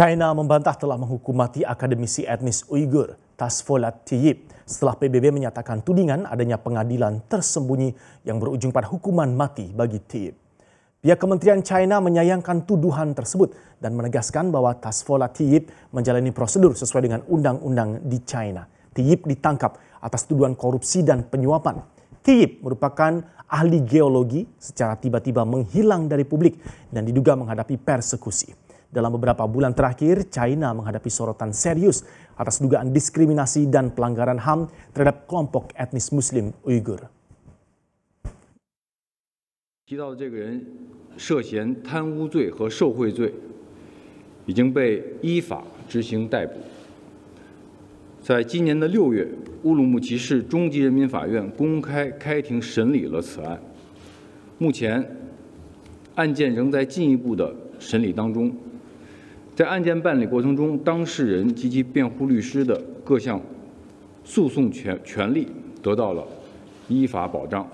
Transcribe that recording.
China membantah telah menghukum mati akademisi etnis Uighur Tasfolat Tiyib setelah PBB menyatakan tudingan adanya pengadilan tersembunyi yang berujung pada hukuman mati bagi Tiyib. Pihak Kementerian China menyayangkan tuduhan tersebut dan menegaskan bahwa Tasfolat Tiyib menjalani prosedur sesuai dengan undang-undang di China. Tiyib ditangkap atas tuduhan korupsi dan penyuapan. Tiyib merupakan ahli geologi secara tiba-tiba menghilang dari publik dan diduga menghadapi persekusi. Dalam beberapa bulan terakhir, China menghadapi sorotan serius atas dugaan diskriminasi dan pelanggaran HAM terhadap kelompok etnis muslim Uyghur. 提到的这个人涉嫌贪污罪和受贿罪，已经被依法执行逮捕。在今年的六月，乌鲁木齐市中级人民法院公开开庭审理了此案。目前，案件仍在进一步的审理当中。在案件办理过程中，当事人及其辩护律师的各项诉讼权权利得到了依法保障。